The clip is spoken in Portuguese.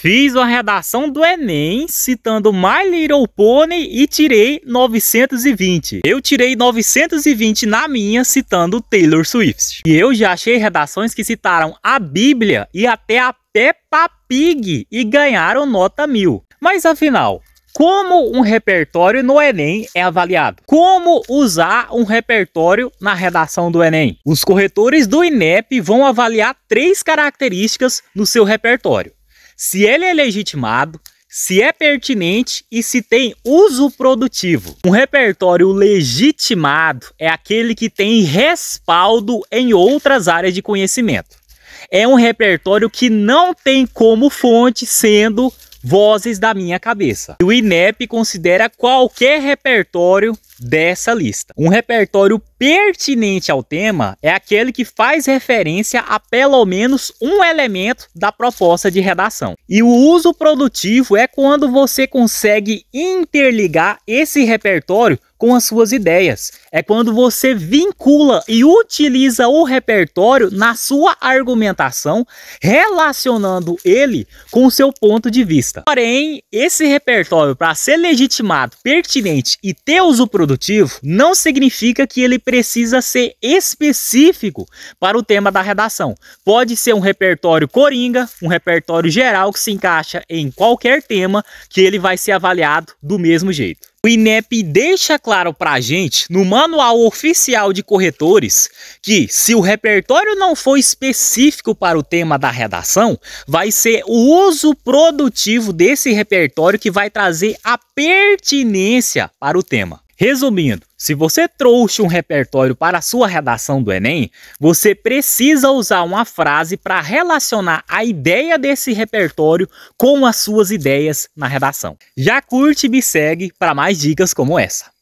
Fiz uma redação do Enem citando My Little Pony e tirei 920. Eu tirei 920 na minha citando Taylor Swift. E eu já achei redações que citaram a Bíblia e até a Peppa Pig e ganharam nota mil. Mas afinal, como um repertório no Enem é avaliado. Como usar um repertório na redação do Enem. Os corretores do INEP vão avaliar três características no seu repertório se ele é legitimado, se é pertinente e se tem uso produtivo. Um repertório legitimado é aquele que tem respaldo em outras áreas de conhecimento. É um repertório que não tem como fonte sendo vozes da minha cabeça. O INEP considera qualquer repertório dessa lista. Um repertório pertinente ao tema é aquele que faz referência a pelo menos um elemento da proposta de redação. E o uso produtivo é quando você consegue interligar esse repertório com as suas ideias. É quando você vincula e utiliza o repertório na sua argumentação, relacionando ele com o seu ponto de vista. Porém, esse repertório, para ser legitimado, pertinente e ter uso produtivo, produtivo não significa que ele precisa ser específico para o tema da redação. Pode ser um repertório coringa, um repertório geral que se encaixa em qualquer tema que ele vai ser avaliado do mesmo jeito. O INEP deixa claro para a gente, no Manual Oficial de Corretores, que se o repertório não for específico para o tema da redação, vai ser o uso produtivo desse repertório que vai trazer a pertinência para o tema. Resumindo, se você trouxe um repertório para a sua redação do Enem, você precisa usar uma frase para relacionar a ideia desse repertório com as suas ideias na redação. Já curte e me segue para mais dicas como essa.